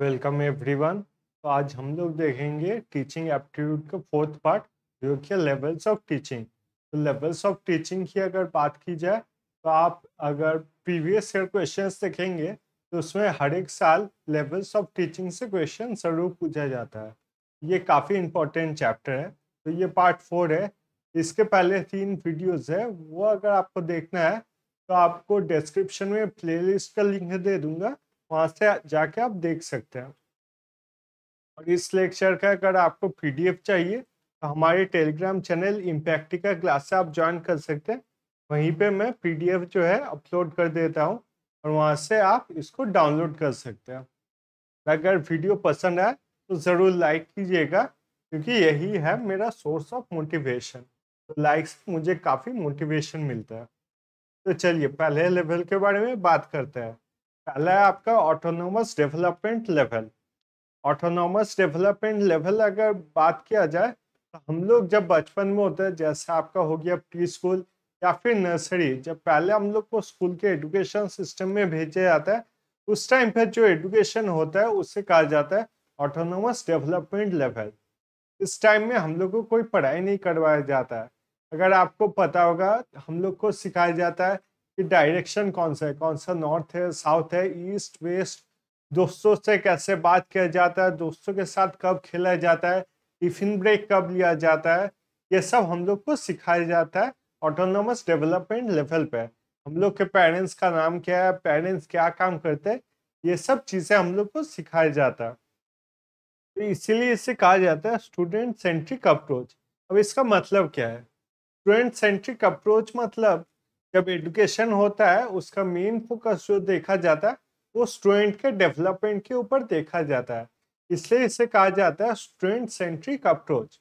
welcome everyone तो आज हम लोग देखेंगे टीचिंग एप्टीट्यूड का फोर्थ पार्ट जो कि लेवल्स ऑफ टीचिंग तो लेवल्स ऑफ टीचिंग की अगर बात की जाए तो आप अगर प्रीवियस ईयर क्वेश्चन देखेंगे तो उसमें हर एक साल लेवल्स ऑफ टीचिंग से क्वेश्चन जरूर पूछा जाता है ये काफ़ी इंपॉर्टेंट चैप्टर है तो ये पार्ट फोर है इसके पहले तीन वीडियोज़ है वो अगर आपको देखना है तो आपको डिस्क्रिप्शन में प्लेलिस्ट का लिंक दे दूंगा वहां से जाके आप देख सकते हैं और इस लेक्चर का अगर आपको पीडीएफ चाहिए तो हमारे टेलीग्राम चैनल इम्पैक्टिका क्लास से आप ज्वाइन कर सकते हैं वहीं पे मैं पीडीएफ जो है अपलोड कर देता हूँ और वहाँ से आप इसको डाउनलोड कर सकते हैं अगर वीडियो पसंद आए तो ज़रूर लाइक कीजिएगा क्योंकि यही है मेरा सोर्स ऑफ मोटिवेशन तो लाइक से मुझे काफ़ी मोटिवेशन मिलता है तो चलिए पहले लेवल के बारे में बात करते हैं पहला है आपका autonomous development level autonomous development level अगर बात किया जाए तो हम लोग जब बचपन में होते हैं जैसे आपका हो गया प्री स्कूल या फिर नर्सरी जब पहले हम लोग को स्कूल के एजुकेशन सिस्टम में भेजा जाता है उस टाइम पर जो एजुकेशन होता है उसे कहा जाता है ऑटोनोमस डेवलपमेंट लेवल इस टाइम में हम लोग को कोई पढ़ाई नहीं करवाया जाता है अगर आपको पता होगा हम लोग को सिखाया जाता है कि डायरेक्शन कौन सा है कौन सा नॉर्थ है साउथ है ईस्ट वेस्ट दोस्तों से कैसे बात किया जाता है दोस्तों के साथ कब खेला जाता है टिफिन ब्रेक कब लिया जाता है ये सब हम लोग को सिखाया जाता है ऑटोनोमस डेवलपमेंट लेवल पे हम लोग के पेरेंट्स का नाम क्या है पेरेंट्स क्या काम करते हैं ये सब चीज़ें हम लोग को सिखाया जाता है तो इसीलिए इसे कहा जाता है स्टूडेंट सेंट्रिक अप्रोच अब इसका मतलब क्या है स्टूडेंट सेंट्रिक अप्रोच मतलब जब एडुकेशन होता है उसका मेन फोकस जो देखा जाता है वो स्टूडेंट के डेवलपमेंट के ऊपर देखा जाता है इसलिए इसे कहा जाता है स्टूडेंट सेंट्रिक अप्रोच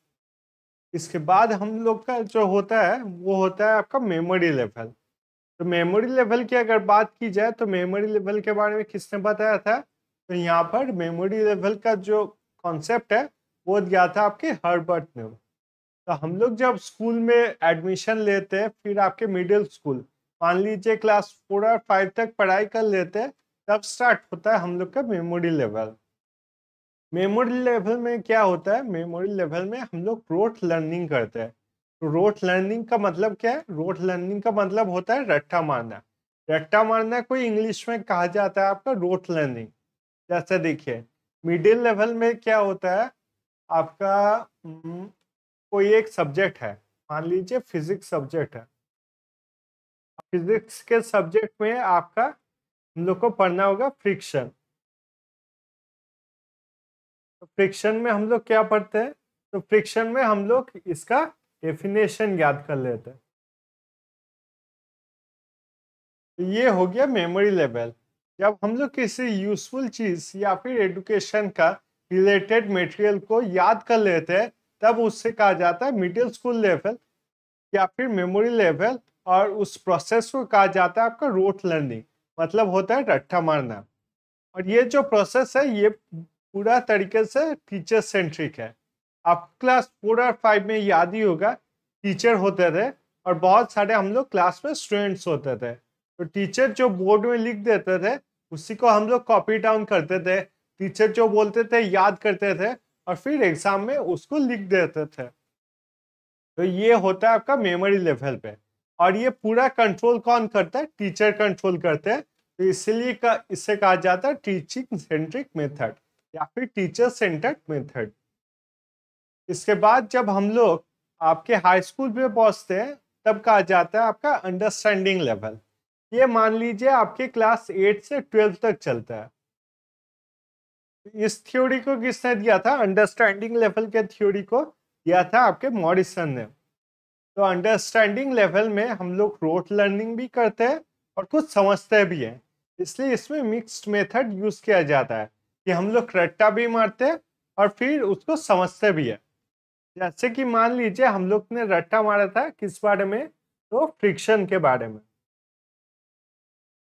इसके बाद हम लोग का जो होता है वो होता है आपका मेमोरी लेवल तो मेमोरी लेवल की अगर बात की जाए तो मेमोरी लेवल के बारे में किसने बताया था तो यहाँ पर मेमोरी लेवल का जो कॉन्सेप्ट है वो दिया था आपके हर्बर्ट ने तो हम लोग जब स्कूल में एडमिशन लेते हैं फिर आपके मिडिल स्कूल मान लीजिए क्लास फोर और फाइव तक पढ़ाई कर लेते हैं तब स्टार्ट होता है हम लोग का मेमोरी लेवल मेमोरी लेवल में क्या होता है मेमोरी लेवल में हम लोग रोट लर्निंग करते हैं तो रोट लर्निंग का मतलब क्या है रोट लर्निंग का मतलब होता है रट्टा मारना रट्टा मारना कोई इंग्लिश में कहा जाता है आपका रोट लर्निंग जैसे देखिए मिडिल लेवल में क्या होता है आपका हम्म, कोई एक सब्जेक्ट है मान लीजिए फिजिक्स सब्जेक्ट है फिजिक्स के सब्जेक्ट में आपका हम लोग को पढ़ना होगा फ्रिक्शन तो फ्रिक्शन में हम लोग क्या पढ़ते हैं तो फ्रिक्शन में हम लोग इसका डेफिनेशन याद कर लेते हैं ये हो गया मेमोरी लेवल जब हम लोग किसी यूजफुल चीज या फिर एडुकेशन का रिलेटेड मटेरियल को याद कर लेते हैं तब उससे कहा जाता है मिडिल स्कूल लेवल या फिर मेमोरी लेवल और उस प्रोसेस को कहा जाता है आपका रोट लर्निंग मतलब होता है रट्ठा मारना और ये जो प्रोसेस है ये पूरा तरीके से टीचर सेंट्रिक है आप क्लास फोर और फाइव में याद ही होगा टीचर होते थे और बहुत सारे हम लोग क्लास में स्टूडेंट्स होते थे तो टीचर जो बोर्ड में लिख देते थे उसी को हम लोग कॉपी डाउन करते थे टीचर जो बोलते थे याद करते थे और फिर एग्जाम में उसको लिख देते थे तो ये होता है आपका मेमोरी लेवल पे और ये पूरा कंट्रोल कौन करता है टीचर कंट्रोल करते हैं तो इसलिए का, इसे कहा जाता है टीचिंग सेंट्रिक मेथड या फिर टीचर सेंटर्ड मेथड इसके बाद जब हम लोग आपके हाई स्कूल पे पहुंचते हैं तब कहा जाता है आपका अंडरस्टैंडिंग लेवल ये मान लीजिए आपके क्लास एट से ट्वेल्थ तक चलता है इस थ्योरी को किसने दिया था अंडरस्टैंडिंग लेवल के थ्योरी को दिया था आपके मॉरिसन ने तो अंडरस्टैंडिंग लेवल में हम लोग रोट लर्निंग भी करते हैं और कुछ समझते भी हैं इसलिए इसमें मिक्स्ड मेथड यूज किया जाता है कि हम लोग रट्टा भी मारते हैं और फिर उसको समझते भी है जैसे कि मान लीजिए हम लोग ने रट्टा मारा था किस बारे में तो फ्रिक्शन के बारे में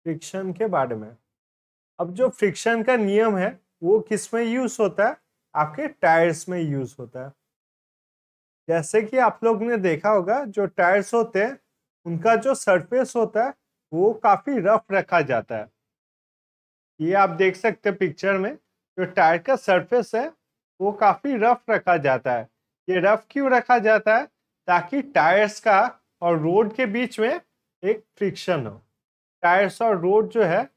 फ्रिक्शन के बारे में अब जो फ्रिक्शन का नियम है वो किस में यूज होता है आपके टायर्स में यूज होता है जैसे कि आप लोग ने देखा होगा जो टायर्स होते हैं उनका जो सरफेस होता है वो काफी रफ रखा जाता है ये आप देख सकते हैं पिक्चर में जो टायर का सरफेस है वो काफी रफ रखा जाता है ये रफ क्यों रखा जाता है ताकि टायर्स का और रोड के बीच में एक फ्रिक्शन हो टायर्स और रोड जो है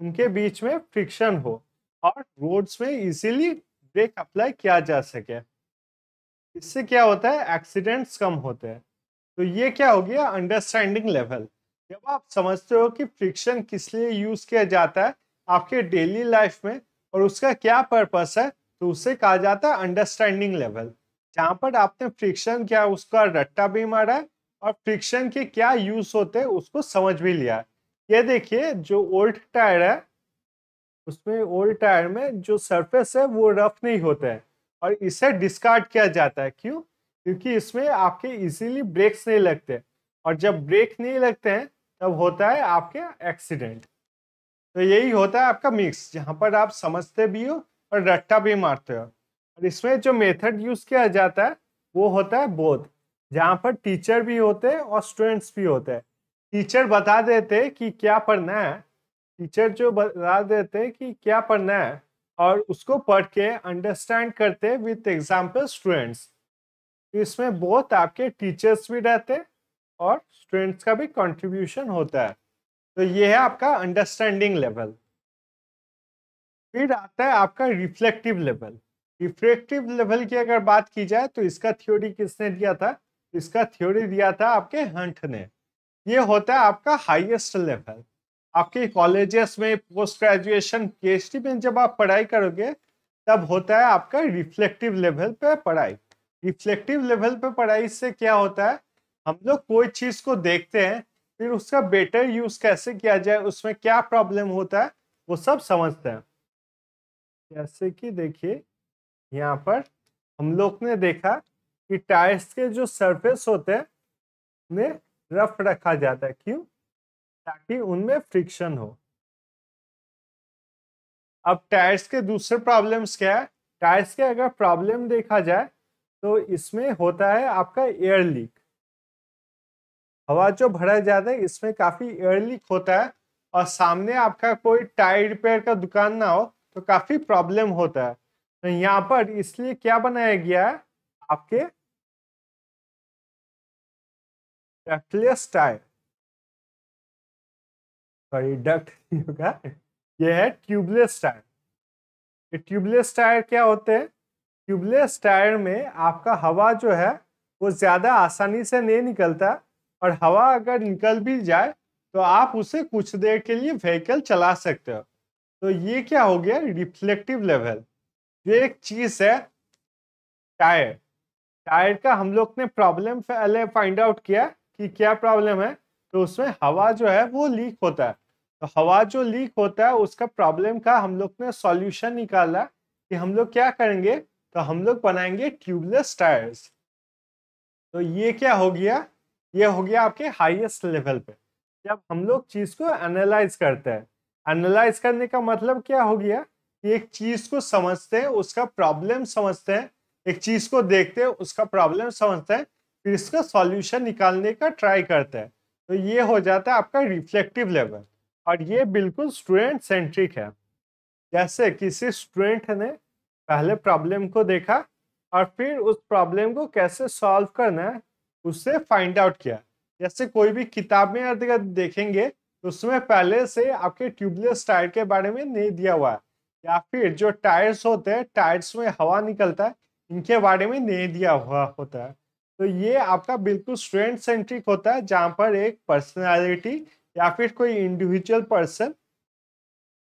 उनके बीच में फ्रिक्शन हो और रोड्स में इजीली ब्रेक अप्लाई किया जा सके इससे क्या होता है एक्सीडेंट्स कम होते हैं तो ये क्या हो गया अंडरस्टैंडिंग लेवल जब आप समझते हो कि फ्रिक्शन किस लिए यूज किया जाता है आपके डेली लाइफ में और उसका क्या पर्पस है तो उससे कहा जाता है अंडरस्टैंडिंग लेवल जहाँ पर आपने फ्रिक्शन क्या उसका रट्टा भी मारा है और फ्रिक्शन के क्या यूज होते हैं उसको समझ भी लिया है ये देखिए जो ओल्ड टायर है उसमें ओल्ड टायर में जो सरफेस है वो रफ नहीं होता है और इसे डिस्कार्ड किया जाता है क्यों क्योंकि इसमें आपके इजीली ब्रेक्स नहीं लगते और जब ब्रेक नहीं लगते हैं तब होता है आपके एक्सीडेंट तो यही होता है आपका मिक्स जहाँ पर आप समझते भी हो और रट्टा भी मारते हो और इसमें जो मेथड यूज़ किया जाता है वो होता है बोध जहाँ पर टीचर भी होते हैं और स्टूडेंट्स भी होते हैं टीचर बता देते हैं कि क्या पढ़ना है टीचर जो बता देते हैं कि क्या पढ़ना है और उसको पढ़ के अंडरस्टैंड करते विथ एग्जाम्पल स्टूडेंट्स इसमें बहुत आपके टीचर्स भी रहते और स्टूडेंट्स का भी कंट्रीब्यूशन होता है तो ये है आपका अंडरस्टैंडिंग लेवल फिर आता है आपका रिफ्लेक्टिव लेवल रिफ्लेक्टिव लेवल की अगर बात की जाए तो इसका थ्योरी किसने दिया था इसका थ्योरी दिया था आपके हंट ने ये होता है आपका हाईएस्ट लेवल आपके कॉलेजेस में पोस्ट ग्रेजुएशन पी में जब आप पढ़ाई करोगे तब होता है आपका रिफ्लेक्टिव लेवल पे पढ़ाई रिफ्लेक्टिव लेवल पे पढ़ाई से क्या होता है हम लोग कोई चीज को देखते हैं फिर उसका बेटर यूज कैसे किया जाए उसमें क्या प्रॉब्लम होता है वो सब समझते हैं जैसे कि देखिए यहाँ पर हम लोग ने देखा कि टायर्स के जो सरफेस होते हैं उन्हें रफ रखा जाता है क्यों ताकि उनमें फ्रिक्शन हो अब टायर्स के दूसरे प्रॉब्लम्स क्या है टायर्स के अगर प्रॉब्लम देखा जाए तो इसमें होता है आपका एयर लीक हवा जो भरा जाता है इसमें काफ़ी एयर लीक होता है और सामने आपका कोई टायर रिपेयर का दुकान ना हो तो काफ़ी प्रॉब्लम होता है तो यहाँ पर इसलिए क्या बनाया गया है आपके टायर सॉरी डक्ट होगा ये है ट्यूबलेस टायर ये ट्यूबलेस टायर क्या होते हैं ट्यूबलेस टायर में आपका हवा जो है वो ज़्यादा आसानी से नहीं निकलता और हवा अगर निकल भी जाए तो आप उसे कुछ देर के लिए व्हीकल चला सकते हो तो ये क्या हो गया रिफ्लेक्टिव लेवल ये एक चीज़ है टायर टायर का हम लोग ने प्रॉब्लम पहले फाइंड आउट किया कि क्या प्रॉब्लम है तो उसमें हवा जो है वो लीक होता है तो हवा जो लीक होता है उसका प्रॉब्लम का हम लोग ने सॉल्यूशन निकाला कि हम लोग क्या करेंगे तो हम लोग बनाएंगे ट्यूबलेस टायर्स तो ये क्या हो गया ये हो गया आपके हाईएस्ट लेवल पे जब हम लोग चीज को एनालाइज करते हैं एनालाइज करने का मतलब क्या हो गया कि एक चीज को समझते हैं उसका प्रॉब्लम समझते हैं एक चीज को देखते हैं उसका प्रॉब्लम समझते हैं फिर इसका सॉल्यूशन निकालने का ट्राई करते हैं तो ये हो जाता है आपका रिफ्लेक्टिव लेवल और ये बिल्कुल स्टूडेंट सेंट्रिक है जैसे किसी स्टूडेंट ने पहले प्रॉब्लम को देखा और फिर उस प्रॉब्लम को कैसे सॉल्व करना है उससे फाइंड आउट किया जैसे कोई भी किताब में अगर देखेंगे तो उसमें पहले से आपके ट्यूबलेस टायर के बारे में नहीं दिया हुआ है या फिर जो टायर्स होते हैं टायर्स में हवा निकलता है इनके बारे में नहीं दिया हुआ होता है तो ये आपका बिल्कुल स्टूडेंट सेंट्रिक होता है जहाँ पर एक पर्सनालिटी या फिर कोई इंडिविजुअल पर्सन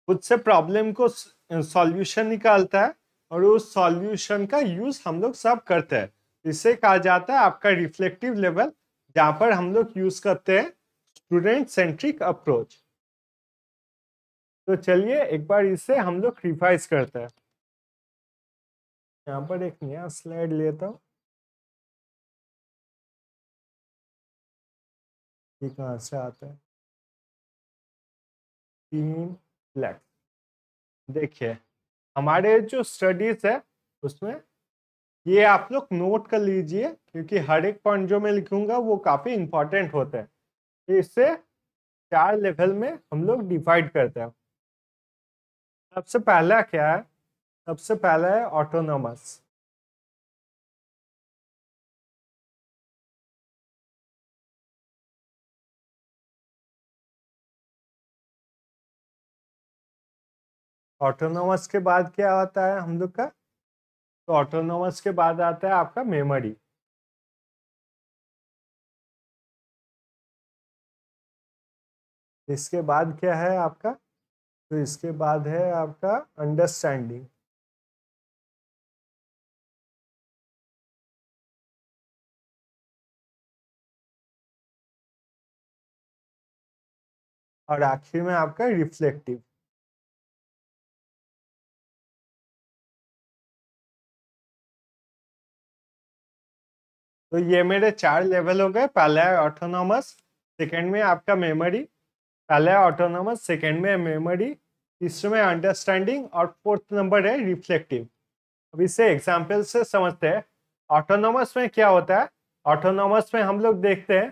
खुद से प्रॉब्लम को सॉल्यूशन निकालता है और उस सॉल्यूशन का यूज हम लोग सब करते हैं इसे कहा जाता है आपका रिफ्लेक्टिव लेवल जहाँ पर हम लोग यूज करते हैं स्टूडेंट सेंट्रिक अप्रोच तो चलिए एक बार इसे हम लोग रिवाइज करते हैं यहाँ पर एक नया स्लाइड लेता हूँ ये कहाँ से आता है तीन लैक देखिए हमारे जो स्टडीज है उसमें ये आप लोग नोट कर लीजिए क्योंकि हर एक पॉइंट जो मैं लिखूंगा वो काफी इंपॉर्टेंट होते हैं इससे चार लेवल में हम लोग डिवाइड करते हैं सबसे पहला क्या है सबसे पहला है ऑटोनोमस ऑटोनोमस के बाद क्या आता है हम लोग का तो ऑटोनोमस के बाद आता है आपका मेमोरी इसके बाद क्या है आपका तो इसके बाद है आपका अंडरस्टैंडिंग और आखिर में आपका रिफ्लेक्टिव तो ये मेरे चार लेवल हो गए पहला है ऑटोनॉमस सेकेंड में आपका मेमोरी पहला है ऑटोनॉमस सेकेंड में मेमोरी तीसरे में अंडरस्टैंडिंग और फोर्थ नंबर है रिफ्लेक्टिव अब इसे एग्जाम्पल से समझते हैं ऑटोनॉमस में क्या होता है ऑटोनॉमस में हम लोग देखते हैं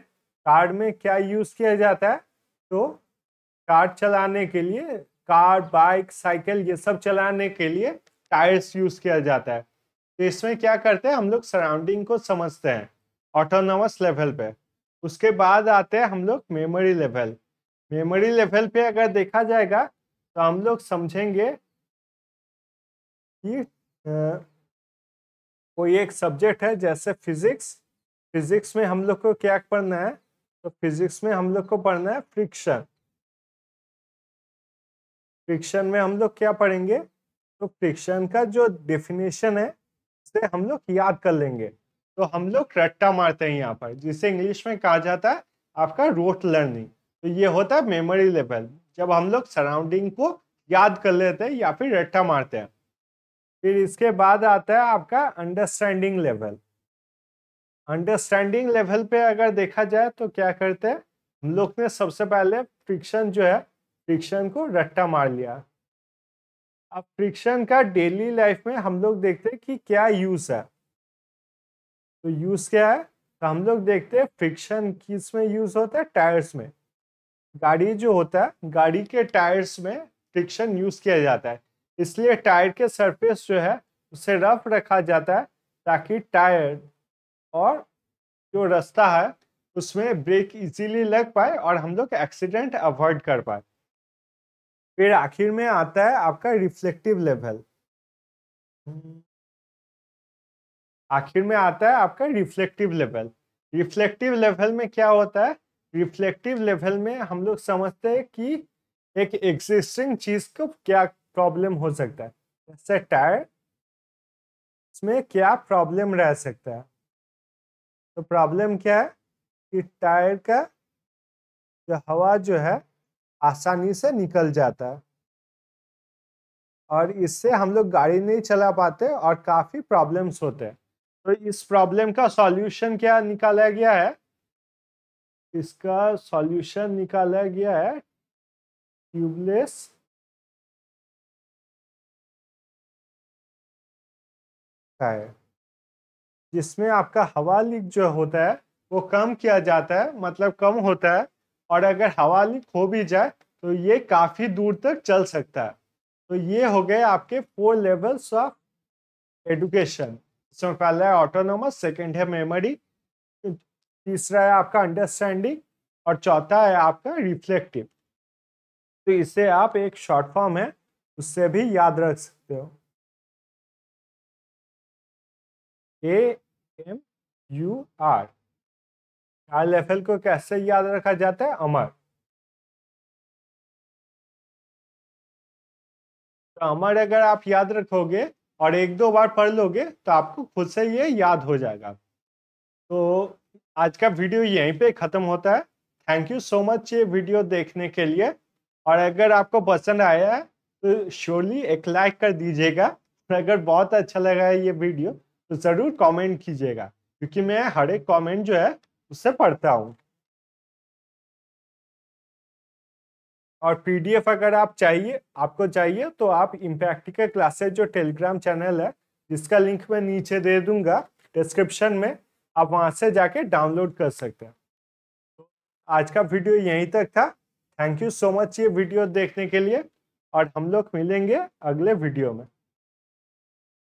कार में क्या यूज़ किया जाता है तो कार्ड चलाने के लिए कार बाइक साइकिल ये सब चलाने के लिए टायर्स यूज़ किया जाता है तो इसमें क्या करते हैं हम लोग सराउंडिंग को समझते हैं ऑटोनोमस लेवल पे उसके बाद आते हैं हम लोग मेमोरी लेवल मेमोरी लेवल पे अगर देखा जाएगा तो हम लोग समझेंगे कि कोई एक सब्जेक्ट है जैसे फिजिक्स फिजिक्स में हम लोग को क्या पढ़ना है तो फिजिक्स में हम लोग को पढ़ना है फ्रिक्शन फ्रिक्शन में हम लोग क्या पढ़ेंगे तो फ्रिक्शन का जो डेफिनेशन है से हम लोग याद कर लेंगे तो हम लोग रट्टा मारते हैं यहाँ पर जिसे इंग्लिश में कहा जाता है आपका रोट लर्निंग तो ये होता है मेमोरी लेवल जब हम लोग सराउंडिंग को याद कर लेते हैं या फिर रट्टा मारते हैं फिर इसके बाद आता है आपका अंडरस्टैंडिंग लेवल अंडरस्टैंडिंग लेवल पे अगर देखा जाए तो क्या करते हैं हम लोग ने सबसे पहले फ्रिक्शन जो है फ्रिक्शन को रट्टा मार लिया अब फ्रिक्शन का डेली लाइफ में हम लोग देखते हैं कि क्या यूज़ है तो यूज़ क्या है तो हम लोग देखते हैं फ्रिक्शन किस में यूज़ होता है टायर्स में गाड़ी जो होता है गाड़ी के टायर्स में फ्रिक्शन यूज़ किया जाता है इसलिए टायर के सरफेस जो है उसे रफ रखा जाता है ताकि टायर और जो रास्ता है उसमें ब्रेक इजीली लग पाए और हम लोग एक्सीडेंट अवॉइड कर पाए फिर आखिर में आता है आपका रिफ्लेक्टिव लेवल आखिर में आता है आपका रिफ्लेक्टिव लेवल रिफ्लेक्टिव लेवल में क्या होता है रिफ्लेक्टिव लेवल में हम लोग समझते हैं कि एक एग्जिस्टिंग चीज को क्या प्रॉब्लम हो सकता है जैसे टायर इसमें क्या प्रॉब्लम रह सकता है तो प्रॉब्लम क्या है कि टायर का जो हवा जो है आसानी से निकल जाता है और इससे हम लोग गाड़ी नहीं चला पाते और काफ़ी प्रॉब्लम्स होते हैं तो इस प्रॉब्लम का सॉल्यूशन क्या निकाला गया है इसका सॉल्यूशन निकाला गया है ट्यूबलेस टायर जिसमें आपका हवा लीक जो होता है वो कम किया जाता है मतलब कम होता है और अगर हवा लीक हो भी जाए तो ये काफ़ी दूर तक चल सकता है तो ये हो गए आपके फोर लेवल्स ऑफ एडुकेशन इसमें पहला है ऑटोनोमस सेकेंड है मेमोरी तीसरा है आपका अंडरस्टैंडिंग और चौथा है आपका रिफ्लेक्टिव तो इसे आप एक शॉर्ट फॉर्म है उससे भी याद रख सकते हो ए एम यू आर चार लेवल को कैसे याद रखा जाता है अमर तो अमर अगर आप याद रखोगे और एक दो बार पढ़ लोगे तो आपको खुद से ये याद हो जाएगा तो आज का वीडियो यहीं पे खत्म होता है थैंक यू सो मच ये वीडियो देखने के लिए और अगर आपको पसंद आया है तो श्योरली एक लाइक कर दीजिएगा और अगर बहुत अच्छा लगा है ये वीडियो तो ज़रूर कमेंट कीजिएगा क्योंकि मैं हर एक कॉमेंट जो है उससे पढ़ता हूँ और पीडीएफ अगर आप चाहिए आपको चाहिए तो आप इम्पैक्टिकल क्लासेज जो टेलीग्राम चैनल है जिसका लिंक मैं नीचे दे दूंगा डिस्क्रिप्शन में आप वहाँ से जाके डाउनलोड कर सकते हैं तो आज का वीडियो यहीं तक था थैंक यू सो मच ये वीडियो देखने के लिए और हम लोग मिलेंगे अगले वीडियो में